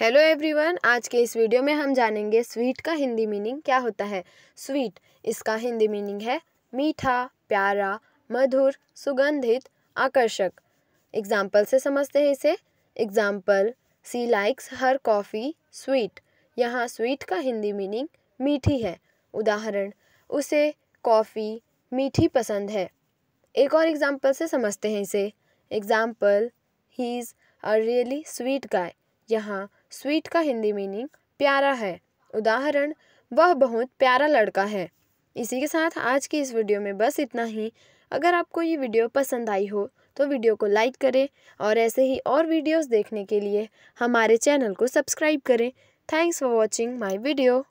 hello everyone आज के इस वीडियो में हम जानेंगे स्वीट का हिंदी मीनिंग क्या होता है स्वीट इसका हिंदी मीनिंग है मीठा प्यारा मधुर सुगंधित आकर्षक एग्जाम्पल से समझते हैं इसे example she likes her coffee sweet यहाँ स्वीट का हिंदी मीनिंग मीठी है उदाहरण उसे कॉफ़ी मीठी पसंद है एक और एग्ज़ाम्पल से समझते हैं इसे example he is a really sweet guy यहाँ स्वीट का हिंदी मीनिंग प्यारा है उदाहरण वह बहुत प्यारा लड़का है इसी के साथ आज की इस वीडियो में बस इतना ही अगर आपको ये वीडियो पसंद आई हो तो वीडियो को लाइक करें और ऐसे ही और वीडियोस देखने के लिए हमारे चैनल को सब्सक्राइब करें thanks for watching my video